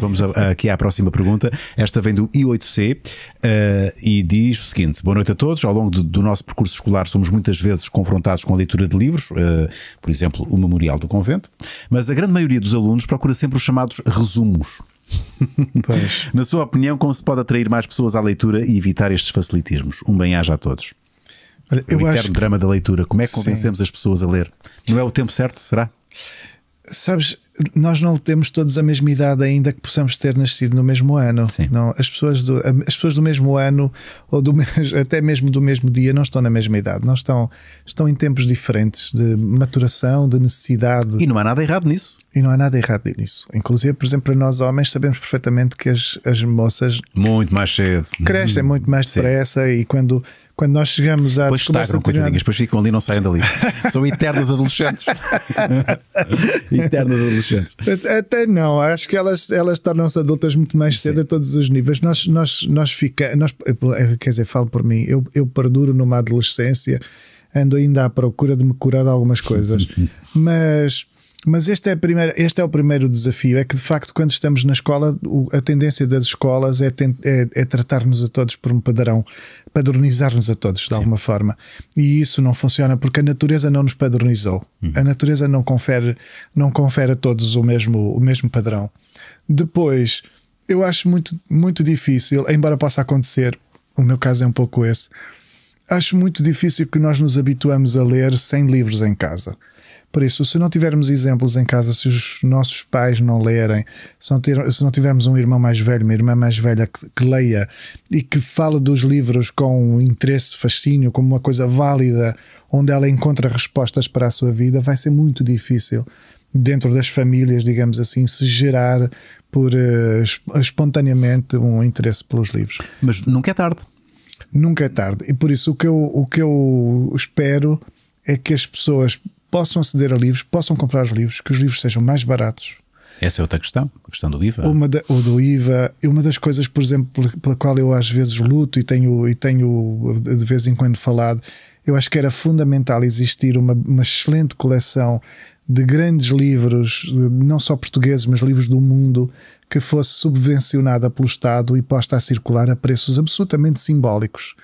Vamos, vamos aqui à próxima pergunta. Esta vem do I8C uh, eh, e diz o seguinte: Boa noite a todos. Ao longo do, do, nosso percurso escolar, somos muitas vezes confrontados com a leitura de livros, uh, por exemplo, o Memorial do Convento, mas a grande maioria dos alunos procura sempre os chamados resumos. Na sua opinião, como se pode atrair mais pessoas à leitura e evitar estes facilitismos? Um bem-aja a todos. Olha, o eu drama da leitura. Como é que convencemos sim. as pessoas a ler? Não é o tempo certo, será? Sabes, nós não temos todos a mesma idade ainda que possamos ter nascido no mesmo ano. Sim. Não, as pessoas do as pessoas do mesmo ano ou do até mesmo do mesmo dia não estão na mesma idade, não estão estão em tempos diferentes de maturação, de necessidade. E não há nada errado nisso. E não há nada errado nisso. Inclusive, por exemplo, para nós homens sabemos perfeitamente que as, as moças muito mais cedo crescem hum, muito mais depressa e quando, quando nós chegamos à depois estagram, coitadinhas, depois ficam ali e não saem dali. São eternas adolescentes. eternas adolescentes. Até não, acho que elas, elas tornam-se adultas muito mais cedo Sim. a todos os níveis. Nós, nós, nós ficamos, nós, quer dizer, falo por mim, eu, eu perduro numa adolescência, ando ainda à procura de me curar de algumas coisas, mas mas este é, este é o primeiro desafio: é que de facto, quando estamos na escola, a tendência das escolas é, é, é tratar-nos a todos por um padrão, padronizar-nos a todos de Sim. alguma forma. E isso não funciona porque a natureza não nos padronizou. Uhum. A natureza não confere, não confere a todos o mesmo, o mesmo padrão. Depois, eu acho muito, muito difícil, embora possa acontecer, o meu caso é um pouco esse. Acho muito difícil que nós nos habituamos a ler sem livros em casa. Por isso, se não tivermos exemplos em casa, se os nossos pais não lerem, se não, tivermos um irmão mais velho, uma irmã mais velha que, que leia e que fale dos livros com interesse, fascínio, como uma coisa válida, onde ela encontra respostas para a sua vida, vai ser muito difícil dentro das famílias, digamos assim, se gerar por uh, espontaneamente um interesse pelos livros. Mas nunca é tarde. Nunca é tarde. E por isso o que eu, o que eu espero é que as pessoas possam aceder a livros, possam comprar os livros, que os livros sejam mais baratos. Essa é outra questão, a questão do IVA. Uma da, do IVA. Uma das coisas, por exemplo, pela, pela qual eu às vezes luto e tenho, e tenho de vez em quando falado, eu acho que era fundamental existir uma, uma excelente coleção de grandes livros, não só portugueses, mas livros do mundo, que fosse subvencionada pelo Estado e posta a circular a preços absolutamente simbólicos.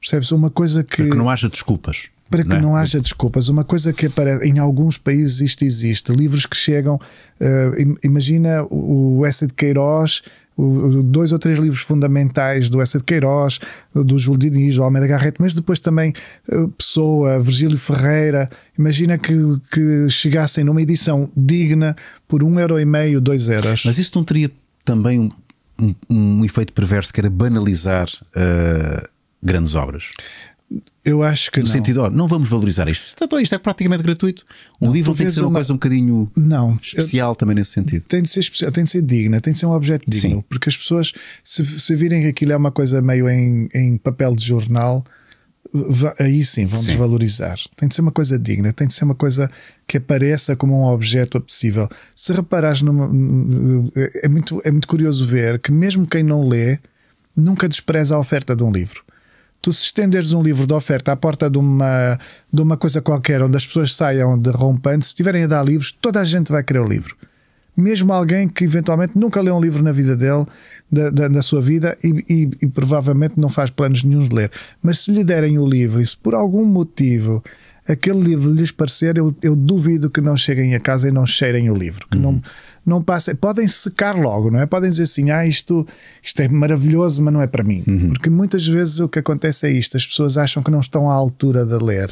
Percebes? Uma coisa que. Porque não haja desculpas para que não, é? não haja desculpas. Uma coisa que aparece, em alguns países isto existe, livros que chegam, uh, imagina o, o Essa de Queiroz, o, dois ou três livros fundamentais do Essa de Queiroz, do Júlio Diniz, do Almeida Garrett, mas depois também uh, Pessoa, Virgílio Ferreira, imagina que, que chegassem numa edição digna por um euro e meio, dois euros. Mas isso não teria também um, um, um efeito perverso que era banalizar uh, grandes obras? Eu acho que no não. sentido, ó, não vamos valorizar isto. Tanto então, isto é praticamente gratuito. Um não, livro tem de ser uma, uma, coisa um bocadinho não, especial eu... também nesse sentido. Tem de ser especial, tem de ser digna, tem de ser um objeto digno, Sim. porque as pessoas, se, se virem que aquilo é uma coisa meio em, em papel de jornal, aí sim vão desvalorizar. Tem de ser uma coisa digna, tem de ser uma coisa que apareça como um objeto apetecível. Se reparares, numa, é, muito, é muito curioso ver que mesmo quem não lê nunca despreza a oferta de um livro tu se estenderes um livro de oferta à porta de uma, de uma coisa qualquer onde as pessoas saiam de rompante, se estiverem a dar livros, toda a gente vai querer o livro. Mesmo alguém que eventualmente nunca leu um livro na vida dele, da, da, sua vida, e, e, e, provavelmente não faz planos nenhum de ler. Mas se lhe derem o livro e se por algum motivo aquele livro lhes parecer, eu, eu duvido que não cheguem a casa e não cheirem o livro. Que uhum. não não passa podem secar logo, não é? Podem dizer assim, ah, isto, isto é maravilhoso, mas não é para mim. Uhum. Porque muitas vezes o que acontece é isto, as pessoas acham que não estão à altura de ler.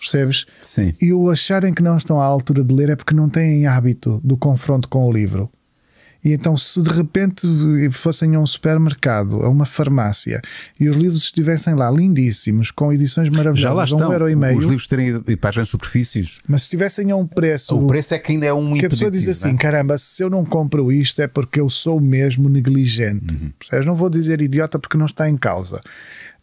Percebes? Sim. E o acharem que não estão à altura de ler é porque não têm hábito do confronto com o livro. E então, se de repente fossem a um supermercado, a uma farmácia, e os livros estivessem lá lindíssimos, com edições maravilhosas, Já lá estão. um euro e meio. Os livros terem ido para as grandes superfícies. Mas se estivessem a um preço. O preço é que ainda é um Que a pessoa diz assim: é? caramba, se eu não compro isto é porque eu sou mesmo negligente. Uhum. Não vou dizer idiota porque não está em causa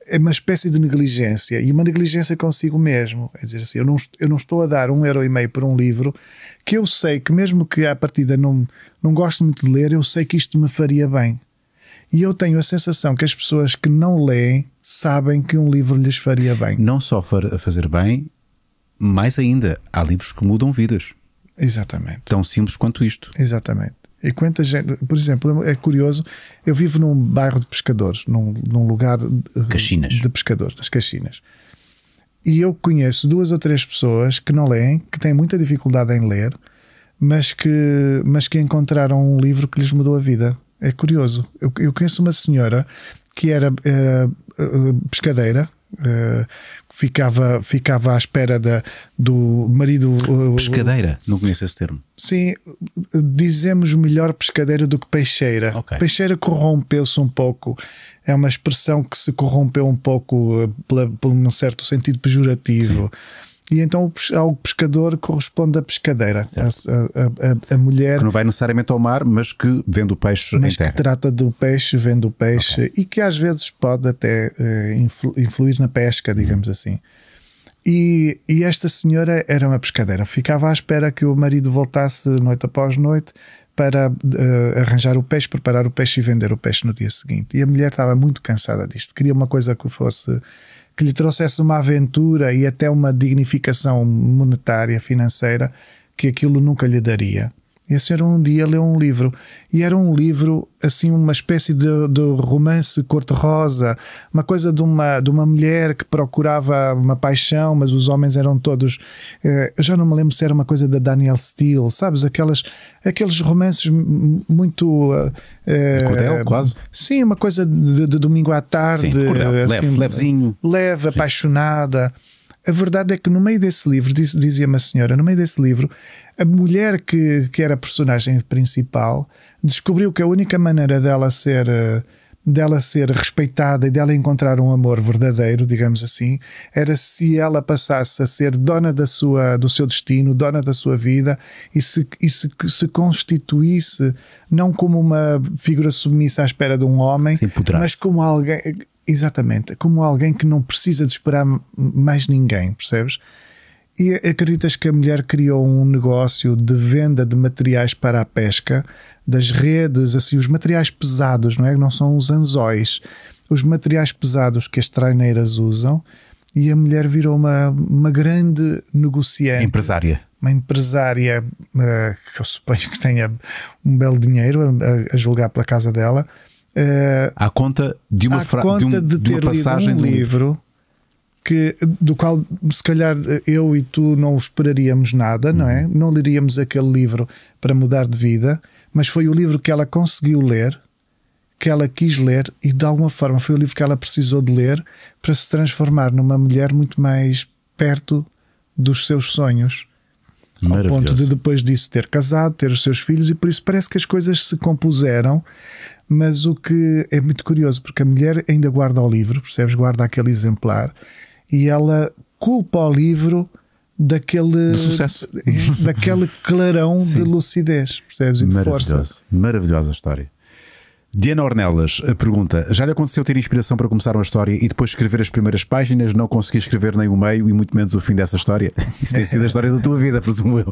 é uma espécie de negligência e uma negligência consigo mesmo. É dizer assim, eu não, eu não estou a dar um euro e meio por um livro que eu sei que, mesmo que à partida não, não gosto muito de ler, eu sei que isto me faria bem. E eu tenho a sensação que as pessoas que não leem sabem que um livro lhes faria bem. Não só a fazer bem, mais ainda, há livros que mudam vidas. Exatamente. Tão simples quanto isto. Exatamente. E quanta gente, por exemplo, é curioso, eu vivo num bairro de pescadores, num, num lugar de, de pescadores, nas Caxinas. E eu conheço duas ou três pessoas que não leem, que têm muita dificuldade em ler, mas que, mas que encontraram um livro que lhes mudou a vida. É curioso. Eu, eu conheço uma senhora que era, era eh, eh, pescadeira, Uh, ficava, ficava à espera da, do marido. Uh, pescadeira, não conheço esse termo. Sim, dizemos melhor pescadeira do que peixeira. Okay. Peixeira corrompeu-se um pouco. É uma expressão que se corrompeu um pouco eh, pela, por um certo sentido pejorativo. Sim e então ao pescador corresponde a pescadeira, a, a, a, mulher. Que não vai necessariamente ao mar, mas que vende o peixe mas em terra. que trata do peixe, vende o peixe okay. e que às vezes pode até uh, influir na pesca, digamos uhum. assim. E, e, esta senhora era uma pescadeira, ficava à espera que o marido voltasse noite após noite para uh, arranjar o peixe, preparar o peixe e vender o peixe no dia seguinte. E a mulher estava muito cansada disto, queria uma coisa que fosse que lhe trouxesse uma aventura e até uma dignificação monetária, financeira, que aquilo nunca lhe daria. E a senhora um dia leu um livro. E era um livro, assim, uma espécie de, de romance cor-de-rosa, uma coisa de uma, de uma mulher que procurava uma paixão, mas os homens eram todos. Eh, já não me lembro se era uma coisa da Daniel Steele, sabes? Aquelas, aqueles romances muito. Eh, eh, de cordel, quase? Sim, uma coisa de, de domingo à tarde. Sim, cordel, eh, assim, leve, levezinho. Leve, sim. apaixonada. A verdade é que no meio desse livro, diz, dizia-me a senhora, no meio desse livro, a mulher que, que era a personagem principal descobriu que a única maneira dela ser eh, dela ser respeitada e dela encontrar um amor verdadeiro, digamos assim, era se ela passasse a ser dona da sua, do seu destino, dona da sua vida e se, e se, se constituísse não como uma figura submissa à espera de um homem, mas como alguém Exatamente, como alguém que não precisa de esperar mais ninguém, percebes? E acreditas que a mulher criou um negócio de venda de materiais para a pesca, das redes, assim, os materiais pesados, não é? Não são os anzóis, os materiais pesados que as traineiras usam, e a mulher virou uma, uma grande negociante. Empresária. Uma empresária uh, que eu suponho que tenha um belo dinheiro, a, a julgar pela casa dela Uh, à conta de uma, frase de um, de de uma passagem um de um livro que, do qual se calhar eu e tu não esperaríamos nada, é? uhum. não é? Não leríamos aquele livro para mudar de vida, mas foi o livro que ela conseguiu ler, que ela quis ler e de alguma forma foi o livro que ela precisou de ler para se transformar numa mulher muito mais perto dos seus sonhos. Ao ponto de depois disso ter casado, ter os seus filhos, e por isso parece que as coisas se compuseram. Mas o que é muito curioso, porque a mulher ainda guarda o livro, percebes? Guarda aquele exemplar e ela culpa o livro daquele, daquele clarão de lucidez, percebes? E de força. Maravilhosa história. Diana Ornelas pergunta: Já lhe aconteceu ter inspiração para começar uma história e depois escrever as primeiras páginas, não conseguir escrever nem o meio e muito menos o fim dessa história? Isso tem sido a história da tua vida, presumo eu.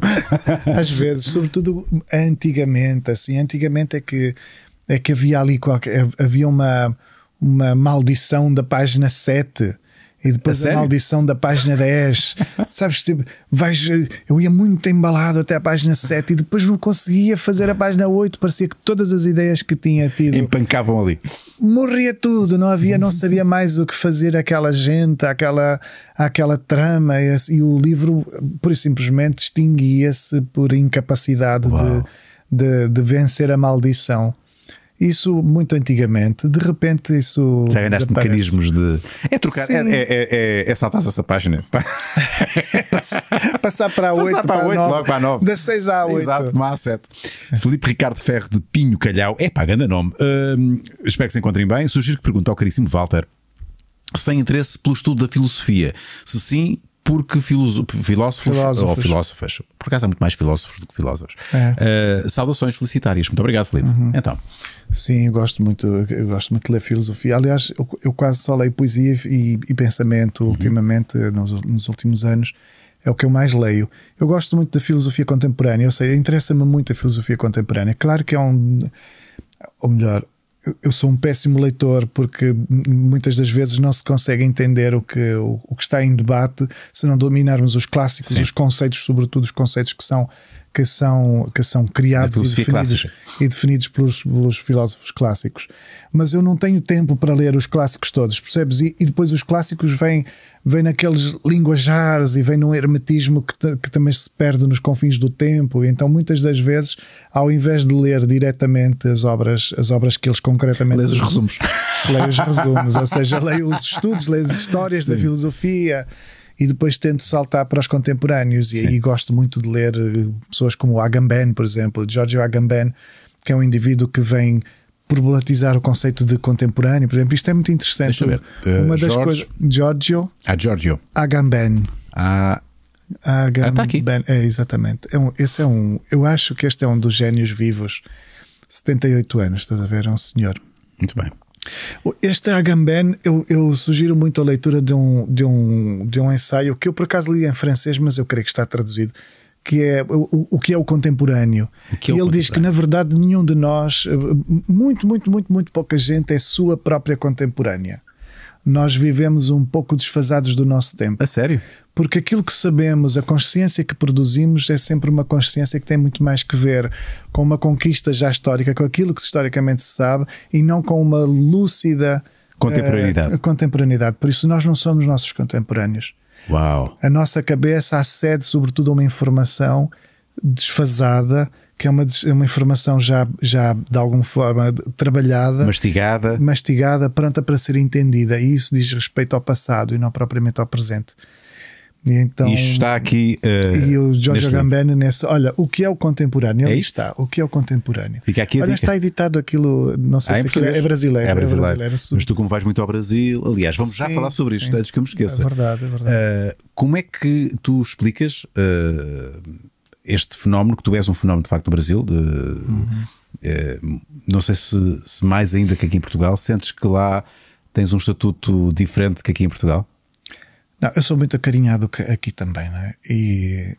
Às vezes, sobretudo antigamente, assim, antigamente é que, é que havia ali qualquer, havia uma, uma maldição da página 7 e depois a, a maldição da página 10. Sabes, tipo, vais, eu ia muito embalado até a página 7 e depois não conseguia fazer a página 8. Parecia que todas as ideias que tinha tido empancavam ali. Morria tudo, não havia, não sabia mais o que fazer aquela gente, aquela, aquela trama. E, e o livro, por simplesmente, extinguia-se por incapacidade de, de, de vencer a maldição. Isso muito antigamente, de repente isso. Já ganhaste mecanismos de. É trocar, é, é, é, é, saltar essa página. Passar para a 8, Passar para, para 8 logo para a 9. Da 6 à 8. Exato, má 7. Felipe Ricardo Ferro de Pinho Calhau. É pá, grande nome. Hum, espero que se encontrem bem. Sugiro que pergunte ao caríssimo Walter. Sem interesse pelo estudo da filosofia. Se sim, porque filósofos, filósofos, ou filósofas, por acaso há muito mais filósofos do que filósofos. É. Uh, saudações felicitárias. Muito obrigado, Felipe. Uhum. Então. Sim, eu gosto muito, eu gosto muito de ler filosofia. Aliás, eu, eu quase só leio poesia e, e pensamento uhum. ultimamente, nos, nos, últimos anos. É o que eu mais leio. Eu gosto muito da filosofia contemporânea, eu sei, interessa-me muito a filosofia contemporânea. Claro que é um. Ou melhor, eu sou um péssimo leitor porque muitas das vezes não se consegue entender o que, o, o que está em debate se não dominarmos os clássicos, Sim. os conceitos, sobretudo os conceitos que são que são, que são criados e definidos, e definidos, pelos, pelos, filósofos clássicos. Mas eu não tenho tempo para ler os clássicos todos, percebes? E, e depois os clássicos vêm, vêm naqueles linguajares e vêm num hermetismo que, que também se perde nos confins do tempo. Então, muitas das vezes, ao invés de ler diretamente as obras, as obras que eles concretamente. Leio os resumos. Leio os resumos, ou seja, leio os estudos, leio as histórias Sim. da filosofia e depois tento saltar para os contemporâneos. E Sim. aí gosto muito de ler eh, pessoas como Agamben, por exemplo, Giorgio Agamben, que é um indivíduo que vem problematizar o conceito de contemporâneo, por exemplo. Isto é muito interessante. Deixa ver. Uma eh, das coisas. Giorgio. Ah, Giorgio. Agamben. Ah. Agamben. Ah, tá aqui. É, exatamente. É um, esse é um. Eu acho que este é um dos gênios vivos. 78 anos, estás a ver? É um senhor. Muito bem. Este Agamben, eu, eu, sugiro muito a leitura de um, de, um, de um ensaio que eu por acaso li em francês, mas eu creio que está traduzido, que é o, o que é o contemporâneo. que é o e ele diz que, na verdade, nenhum de nós, eh, muito, muito, muito, muito pouca gente é sua própria contemporânea nós vivemos um pouco desfasados do nosso tempo. A sério? Porque aquilo que sabemos, a consciência que produzimos, é sempre uma consciência que tem muito mais que ver com uma conquista já histórica, com aquilo que historicamente se sabe, e não com uma lúcida contemporaneidade. Uh, contemporaneidade. Por isso, nós não somos nossos contemporâneos. Uau! A nossa cabeça acede, sobretudo, a uma informação desfasada, que é uma, é uma informação já, já de alguma forma trabalhada, mastigada, mastigada, pronta para ser entendida. E isso diz respeito ao passado e não propriamente ao presente. E então, Isto está aqui. Uh, e o Giorgio Gambani, nessa. olha, o que é o contemporâneo? É Aí está, o que é o contemporâneo? Fica aqui olha, está editado aquilo, não sei ah, é se aquilo é, brasileiro, é, brasileiro. é brasileiro. Mas tu, como vais muito ao Brasil, aliás, vamos sim, já falar sobre isto sim. antes que eu me esqueça. É verdade, é verdade. Uh, como é que tu explicas? Uh, este fenómeno, que tu és um fenómeno de facto no Brasil, de, uhum. é, não sei se, se, mais ainda que aqui em Portugal, sentes que lá tens um estatuto diferente que aqui em Portugal? Não, eu sou muito acarinhado aqui também, né? E,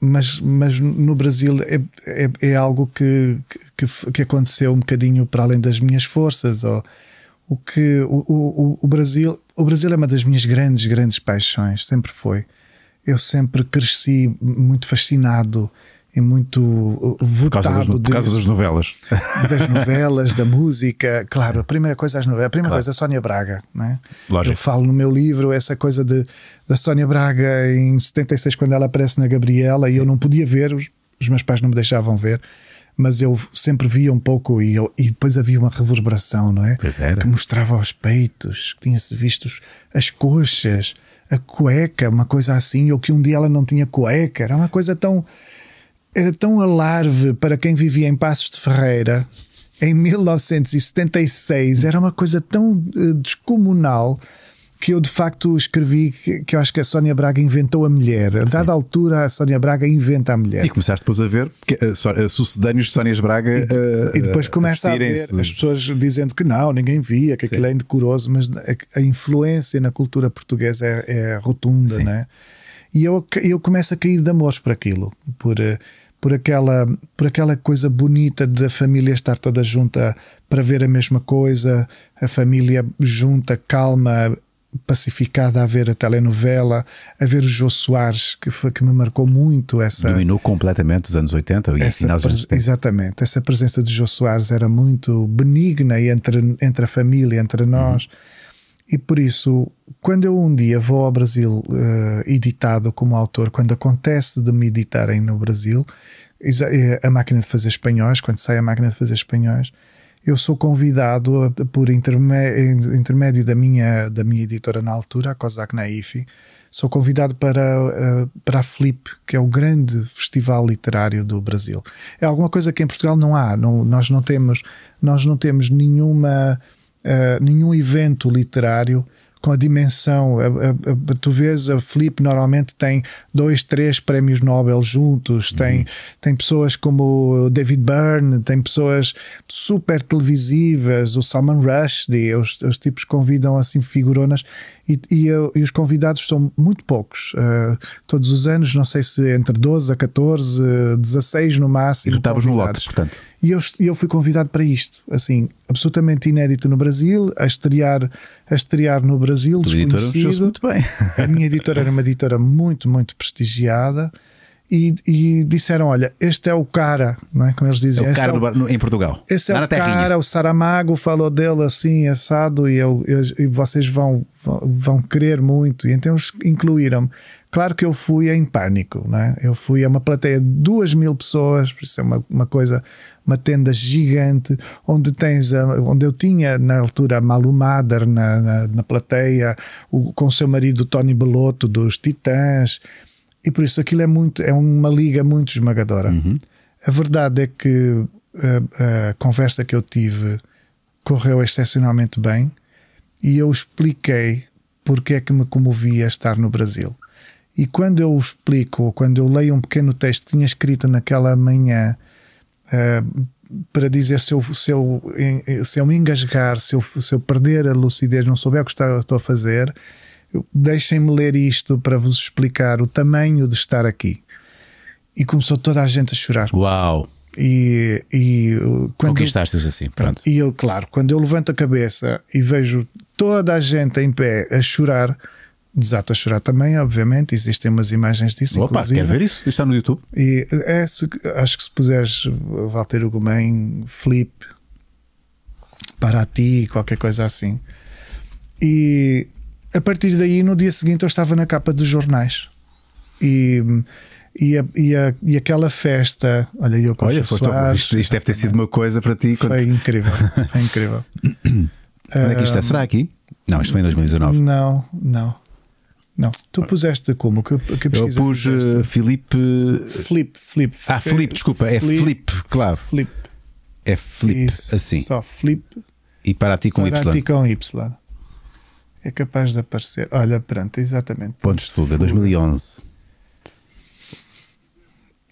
mas, mas no Brasil é, é, é algo que, que, que, aconteceu um bocadinho para além das minhas forças. Ou, o que o, o, o Brasil o Brasil é uma das minhas grandes grandes paixões sempre foi eu sempre cresci muito fascinado e muito votado. Uh, uh, por causa, das, novelas. Das novelas, da música. Claro, a primeira coisa as novelas. A primeira claro. coisa é a Sónia Braga. Né? Lógico. Eu falo no meu livro essa coisa de, da Sónia Braga em 76, quando ela aparece na Gabriela, Sim. e eu não podia ver, os, os, meus pais não me deixavam ver. Mas eu sempre via um pouco e, eu, e depois havia uma reverberação, não é? Pois era. Que mostrava os peitos, que tinha-se visto as coxas, a cueca, uma coisa assim, ou que um dia ela não tinha cueca, era uma coisa tão. Era tão alarve para quem vivia em Passos de Ferreira em 1976, era uma coisa tão uh, descomunal que eu de facto escrevi que, que eu acho que a Sónia Braga inventou a mulher. A dada altura, a Sónia Braga inventa a mulher. E começaste depois a ver a uh, eh, eh, sucedâneos de Sónias Braga. E, uh, e depois começa a, ver as pessoas dizendo que não, ninguém via, que Sim. aquilo é indecoroso, mas a, a, influência na cultura portuguesa é, é rotunda, Sim. né? E eu, eu começo a cair de amor por aquilo, por por aquela, por aquela coisa bonita da família estar toda junta para ver a mesma coisa, a família junta, calma, pacificada a ver a telenovela, a ver o Jô Soares, que, foi, que me marcou muito essa... Dominou completamente os anos 80 e essa, final dos anos 70. Exatamente. Essa presença de Jô Soares era muito benigna entre, entre a família, entre uhum. nós. Uhum. E por isso, quando eu um dia vou ao Brasil uh, editado como autor, quando acontece de me editarem no Brasil, eh, a máquina de fazer espanhóis, quando sai a máquina de fazer espanhóis, eu sou convidado por intermédio da minha, da minha editora na altura, a COSAC Naifi, sou convidado para, eh, para a FLIP, que é o grande festival literário do Brasil. É alguma coisa que em Portugal não há, não, nós, não temos, nós não temos nenhuma, uh, nenhum evento literário com a dimensão. A, a, a, tu vês, a Flip normalmente tem dois, três prémios Nobel juntos, uhum. tem, tem pessoas como o David Byrne, tem pessoas super televisivas, o Salman Rushdie, os, os tipos convidam assim figuronas e, e, eu, e os convidados são muito poucos. Uh, todos os anos, não sei se entre 12 a 14, 16 no máximo. E tu estavas no lote, portanto. E eu, eu fui convidado para isto, assim, absolutamente inédito no Brasil, a estrear, a estrear no Brasil, a desconhecido. muito bem. a minha editora era uma editora muito, muito prestigiada e, e, disseram: Olha, este é o cara, não é? como eles dizem. É o cara é o, no, em Portugal. Esse é o cara, o Saramago falou dele assim, assado, e, eu, eu e vocês vão, vão querer muito. E então eles incluíram-me. Claro que eu fui em pânico, não é? eu fui a uma plateia de duas mil pessoas, isso é uma, uma coisa, uma tenda gigante, onde tens, a, onde eu tinha na altura Malu Mader na, na, na plateia, o, com seu marido Tony Belotto dos Titãs. E por isso aquilo é muito, é uma liga muito esmagadora. Uhum. A verdade é que a, eh, a, conversa que eu tive correu excepcionalmente bem e eu expliquei porque é que me comovia estar no Brasil. E quando eu explico, quando eu leio um pequeno texto que tinha escrito naquela manhã uh, para dizer se eu, se, eu, se eu me engasgar, se eu, se eu perder a lucidez, não souber o que estou a fazer, deixem-me ler isto para vos explicar o tamanho de estar aqui. E começou toda a gente a chorar. Uau! E, e uh, quando conquistaste-os assim, pronto. E eu, claro, quando eu levanto a cabeça e vejo toda a gente em pé a chorar, desato a chorar também, obviamente. Existem umas imagens disso. Opa, quer ver isso. Está no YouTube. E é, se, acho que se puseres Walter Ugumem, Flip, para ti, qualquer coisa assim. E a partir daí, no dia seguinte, eu estava na capa dos jornais. E. E, a, e, a, e aquela festa, olha, eu com olha, Soares, isto, isto deve ter sido uma coisa para ti. Foi incrível, foi incrível. Onde é que isto é? Será aqui? Não, isto foi em 2019. Não, não. Não. Tu puseste como? Que, que eu pus fizeste? Eh, Filipe. Flip, Flip. Ah, Flip, desculpa. É Flip, Flip claro. Flip. É Flip, Isso, assim. Só Flip. E para ti com para Y. Para ti com Y é capaz de aparecer. Olha, pronto, exatamente. Pontos de fuga, 2011.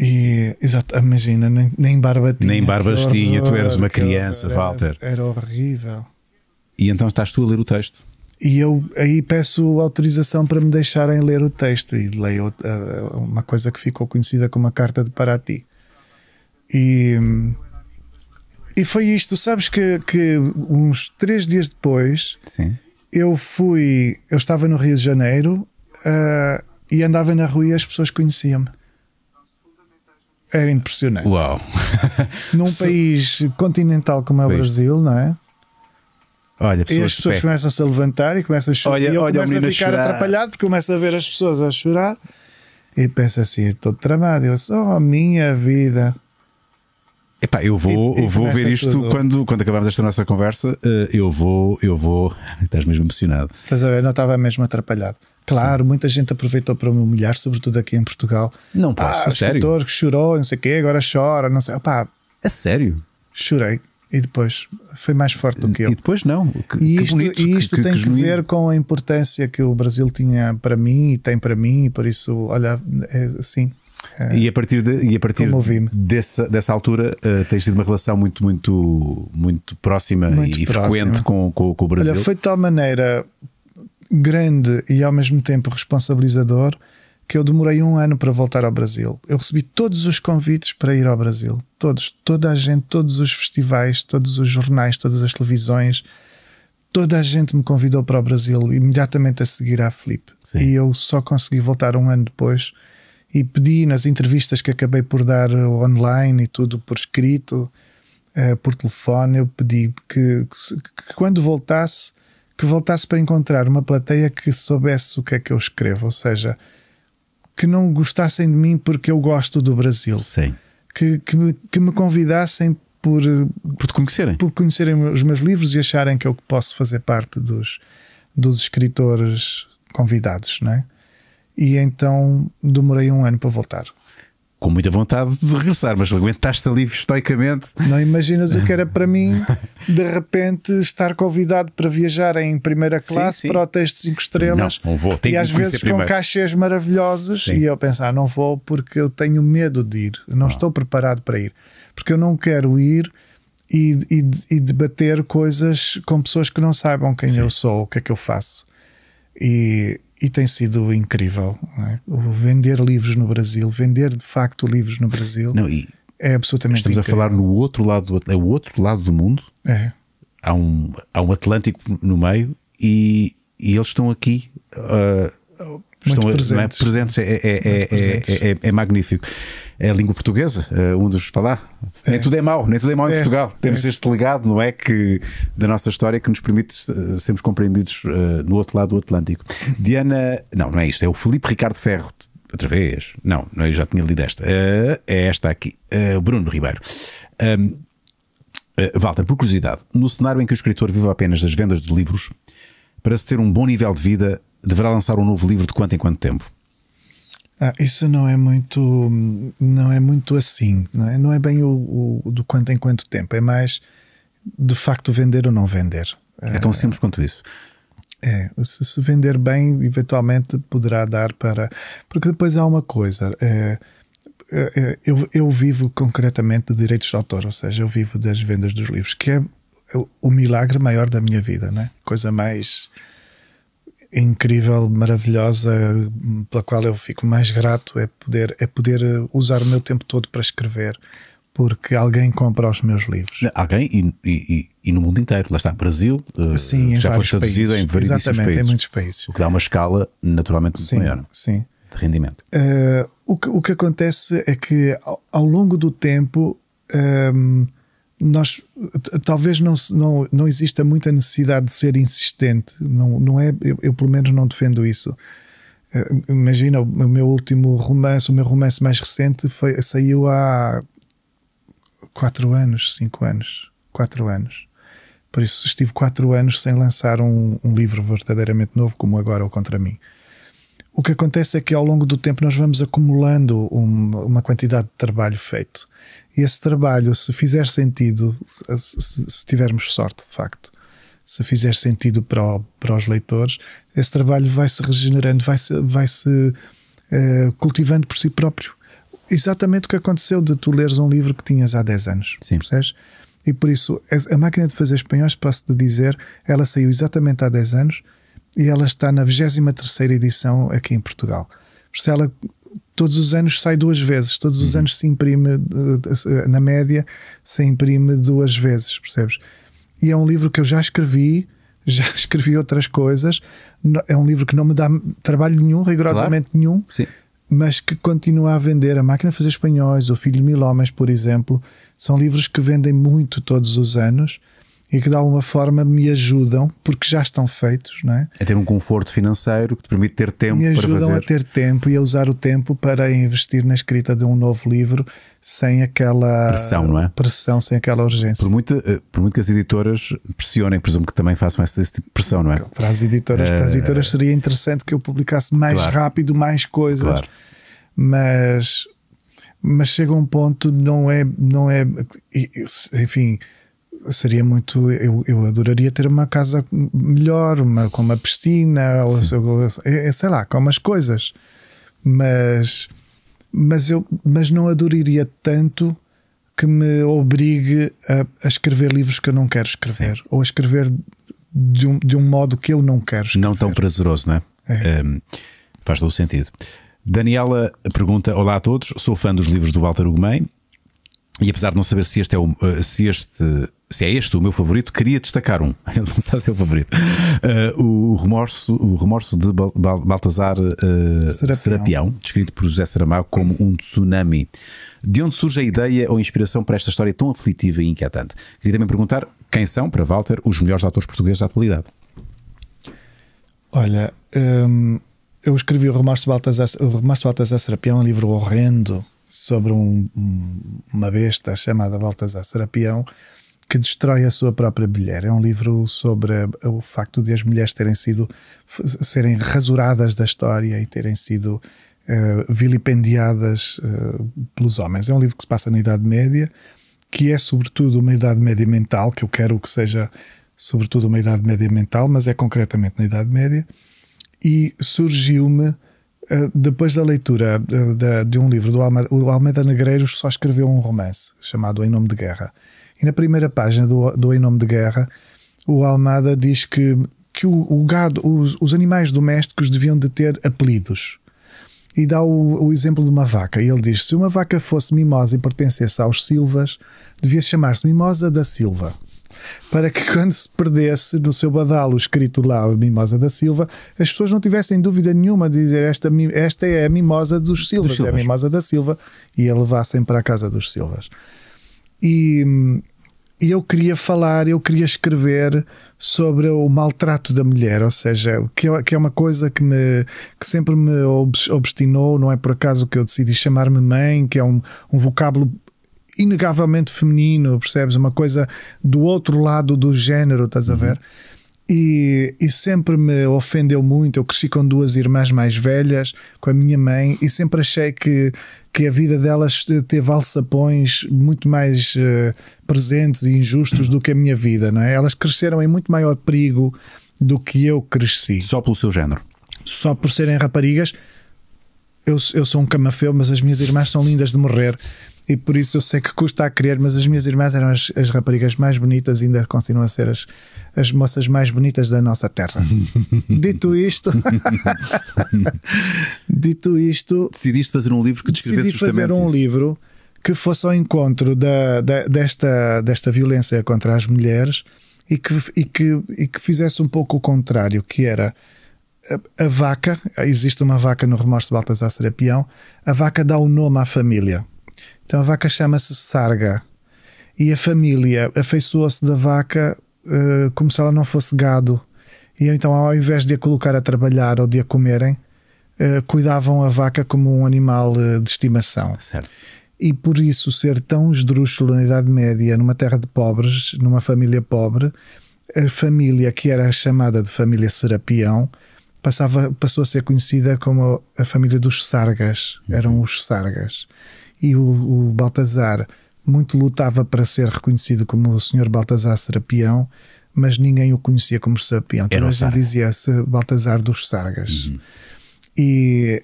E, exato, ah, imagina, nem, nem barba tinha. Nem barbas tinha, tu eras uma criança, era, Walter. Era, era horrível. E então estás tu a ler o texto. E eu aí peço autorização para me deixarem ler o texto e leio uh, uma coisa que ficou conhecida como a Carta de Paraty. E, e foi isto. Sabes que, que uns três dias depois Sim eu fui, eu estava no Rio de Janeiro uh, e andava na rua e as pessoas conheciam-me. Era impressionante. Uau! Num so... país continental como é o Brasil, não é? Olha, pessoas e as pessoas começam-se a levantar e começam a chorar. Olha, e eu olha, começo a ficar a atrapalhado porque começo a ver as pessoas a chorar e penso assim: estou tramado. Eu sou oh, a minha vida. Epá, eu vou, e, eu vou ver isto quando, quando acabarmos esta nossa conversa. Eh, eu vou, eu vou. Estás mesmo emocionado. Estás a ver? Não estava mesmo atrapalhado. Claro, Sim. muita gente aproveitou para me humilhar, sobretudo aqui em Portugal. Não posso, ah, sério. O que chorou, não sei o quê, agora chora, não sei. Opá, a sério? Chorei. E depois foi mais forte do que eu. E depois não. Que, e isto, bonito, e isto que, tem que, que ver com a importância que o Brasil tinha para mim e tem para mim, e por isso, olha, é assim, é, e a partir, de, e a partir dessa, dessa altura uh, tens tido uma relação muito, muito, muito próxima muito e próxima. frequente com, com, com, o Brasil. Olha, foi de tal maneira grande e ao mesmo tempo responsabilizador que eu demorei um ano para voltar ao Brasil. Eu recebi todos os convites para ir ao Brasil. Todos, toda a gente, todos os festivais, todos os jornais, todas as televisões. Toda a gente me convidou para o Brasil imediatamente a seguir à Flip. Sim. E eu só consegui voltar um ano depois e pedi nas entrevistas que acabei por dar online e tudo por escrito, uh, por telefone, eu pedi que, que, que, quando voltasse, que voltasse para encontrar uma plateia que soubesse o que é que eu escrevo, ou seja, que não gostassem de mim porque eu gosto do Brasil. Sim. Que, que, me, que me convidassem por, por te conhecerem. Por conhecerem os meus livros e acharem que eu posso fazer parte dos, dos escritores convidados, não é? e então demorei um ano para voltar. Com muita vontade de regressar, mas aguentaste ali estoicamente. Não imaginas o que era para mim de repente estar convidado para viajar em primeira classe sim, sim. para hotéis de 5 estrelas não, não vou, e às vezes primeiro. com cachês maravilhosos. Sim. E eu pensar, ah, não vou porque eu tenho medo de ir, não ah. estou preparado para ir, porque eu não quero ir e, e, e debater coisas com pessoas que não saibam quem eu sou, o que é que eu faço. E, e tem sido incrível. É? vender livros no Brasil, vender de facto livros no Brasil. Não, é absolutamente Estamos incrível. a falar no outro lado, é o outro lado do mundo. É. Há um, há um Atlântico no meio e, e eles estão aqui. Uh, Estão Muito é presentes. É, é, é? presentes é, é, presentes. é, magnífico. É a língua portuguesa, eh, um dos falar. Nem tudo é mau, nem tudo é mau em Portugal. Temos este legado, não é? Que, da nossa história que nos permite uh, sermos compreendidos uh, no outro lado do Atlântico. Diana, não, não é isto, é o Felipe Ricardo Ferro. Outra vez? Não, não, eu já tinha lido esta. Uh, é esta aqui, o Bruno Ribeiro. Um, Walter, por curiosidade, no cenário em que o escritor vive apenas das vendas de livros, para se ter um bom nível de vida, deverá lançar um novo livro de quanto em quanto tempo? Ah, isso não é muito não é muito assim não é, não é bem o, o, do quanto em quanto tempo é mais de facto vender ou não vender é ah, tão simples quanto isso é, se, se vender bem eventualmente poderá dar para porque depois há uma coisa é, é, é, eu, eu vivo concretamente de direitos de autor ou seja eu vivo das vendas dos livros que é o, o milagre maior da minha vida né coisa mais incrível, maravilhosa, pela qual eu fico mais grato é poder, é poder usar o meu tempo todo para escrever, porque alguém compra os meus livros. Alguém e, e, e no mundo inteiro, lá está, Brasil, eh, sim, já foi traduzido em em países. Exatamente, países, em muitos países. O que dá uma escala naturalmente sim, maior sim. de rendimento. Uh, o, que, o que acontece é que ao, ao longo do tempo. Ehm, nós talvez não, não, não exista muita necessidade de ser insistente. Não, não é, eu, eu pelo menos não defendo isso. Eh, imagina, o meu último romance, o meu romance mais recente foi, saiu há quatro anos, cinco anos, quatro anos. Por isso estive quatro anos sem lançar um, um livro verdadeiramente novo, como agora ou contra mim. O que acontece é que ao longo do tempo nós vamos acumulando uma quantidade de trabalho feito esse trabalho, se fizer sentido, se, se tivermos sorte de facto, se fizer sentido para, o, para os leitores, esse trabalho vai se regenerando, vai se, vai -se uh, cultivando por si próprio. Exatamente o que aconteceu de tu leres um livro que tinhas há 10 anos, Sim. percebes? E por isso, a máquina de fazer espanhóis, posso te dizer, ela saiu exatamente há 10 anos e ela está na 23 edição aqui em Portugal. Se ela todos os anos sai duas vezes, todos os uhum. anos se imprime, eh, eh, na média, se imprime duas vezes, percebes? E é um livro que eu já escrevi, já escrevi outras coisas, é um livro que não me dá trabalho nenhum, rigorosamente claro. nenhum, Sim. mas que continua a vender. A Máquina de Fazer Espanhóis, O Filho de Mil Homens, por exemplo, são livros que vendem muito todos os anos e que de alguma forma me ajudam, porque já estão feitos, não é? A é ter um conforto financeiro que te permite ter tempo para fazer. Me ajudam a ter tempo e a usar o tempo para investir na escrita de um novo livro sem aquela pressão, não é? Pressão, sem aquela urgência. Por muito, eh, por muito que as editoras pressionem, presumo que também façam esse, esse tipo de pressão, não é? Para as editoras, para as eh, editoras seria interessante que eu publicasse mais claro. rápido mais coisas, claro. mas mas chega um ponto não é não é enfim seria muito. Eu, eu adoraria ter uma casa melhor, uma, com uma piscina, ou sei, é, é, sei lá, com umas coisas. Mas, mas, eu, mas não adoraria tanto que me obrigue a, a escrever livros que eu não quero escrever, Sim. ou a escrever de um, de um modo que eu não quero escrever. Não tão prazeroso, não é? é. Um, faz todo o sentido. Daniela pergunta: Olá a todos, sou fã dos livros do Walter Ugumem. E apesar de não saber se este é o, eh, se este se é este o meu favorito, queria destacar um. Ele não sabe se é o favorito. Uh, o, remorso, o remorso de Baltazar uh, Serapião. Serapião. descrito por José Saramago como um tsunami. De onde surge a ideia ou a inspiração para esta história tão aflitiva e inquietante? Queria também perguntar quem são, para Walter, os melhores autores portugueses da atualidade. Olha, hum, eu escrevi o Remorso de Baltazar, o Remorso de Baltazar Serapião, um livro horrendo sobre um, uma besta chamada Baltazar Serapião que destrói a sua própria mulher. É um livro sobre o facto de as mulheres terem sido serem rasuradas da história e terem sido uh, vilipendiadas uh, pelos homens. É um livro que se passa na Idade Média, que é sobretudo uma Idade Média mental, que eu quero que seja sobretudo uma Idade Média mental, mas é concretamente na Idade Média. E surgiu-me eh, depois da leitura de, um livro do Almeida, o Almeida Negreiros só escreveu um romance chamado Em Nome de Guerra e na primeira página do, do Em Nome de Guerra, o Almada diz que, que o, o gado, os, os, animais domésticos deviam de ter apelidos. E dá o, o exemplo de uma vaca. E ele diz: se uma vaca fosse mimosa e pertencesse aos Silvas, devia chamar-se Mimosa da Silva para que quando se perdesse no seu badalo escrito lá Mimosa da Silva, as pessoas não tivessem dúvida nenhuma de dizer esta, esta é a Mimosa dos Silvas, dos Silvas. é a Mimosa da Silva, e a levassem para a casa dos Silvas. E, e eu queria falar, eu queria escrever sobre o maltrato da mulher, ou seja, que é, que é uma coisa que, me, que sempre me obstinou, não é por acaso que eu decidi chamar-me mãe, que é um, um vocábulo inegavelmente feminino, percebes? Uma coisa do outro lado do género, estás a uhum. ver? E, e, sempre me ofendeu muito. Eu cresci com duas irmãs mais velhas, com a minha mãe, e sempre achei que, que a vida delas eh, teve alçapões muito mais uh, presentes e injustos do que a minha vida, não é? Elas cresceram em muito maior perigo do que eu cresci. Só pelo seu género? Só por serem raparigas. Eu, eu sou um camafeu, mas as minhas irmãs são lindas de morrer e por isso eu sei que custa a querer, mas as minhas irmãs eram as, as raparigas mais bonitas e ainda continuam a ser as, as moças mais bonitas da nossa terra. dito isto, dito isto, decidiste fazer um livro que descrevesse decidi fazer um isso. livro que fosse ao encontro da, da, desta, desta violência contra as mulheres e que, e, que, e que fizesse um pouco o contrário, que era a, a vaca, existe uma vaca no remorso de Baltasar Serapião, a vaca dá o um nome à família. Então a vaca chama-se Sarga. E a família afeiçoou-se da vaca uh, como se ela não fosse gado. E então, ao invés de a colocar a trabalhar ou de a comerem, uh, cuidavam a vaca como um animal uh, de estimação. Certo. E por isso, ser tão esdrúxulo na Idade Média, numa terra de pobres, numa família pobre, a família que era chamada de família Serapião passava, passou a ser conhecida como a família dos Sargas. Uhum. Eram os Sargas e o, o Baltazar muito lutava para ser reconhecido como o Senhor Baltazar Serapião, mas ninguém o conhecia como Serapião. Então dizia-se eh, Baltazar dos Sargas. Uhum. E,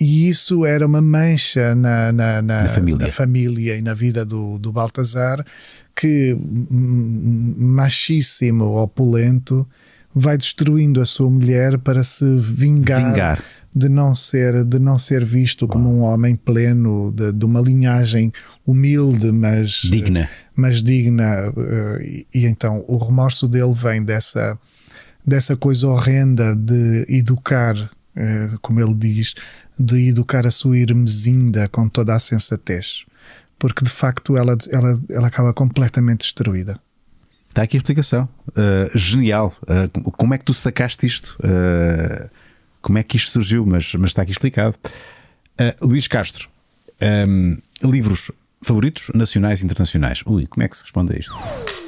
e isso era uma mancha na, na, na, na, família. na família. e na vida do, do Baltazar, que machíssimo, opulento, vai destruindo a sua mulher para se vingar, vingar de não ser de não ser visto como um homem pleno de, de uma linhagem humilde mas digna eh, mas digna eh, e, e, então o remorso dele vem dessa dessa coisa horrenda de educar eh, como ele diz de educar a sua irmezinda com toda a sensatez porque de facto ela ela ela acaba completamente destruída Está aqui a explicação. Uh, genial. Uh, como é que tu sacaste isto? Uh, como é que isto surgiu, mas, mas está aqui explicado. Uh, Luís Castro, um, ah, livros favoritos nacionais e internacionais. Ui, como é que se responde a isto?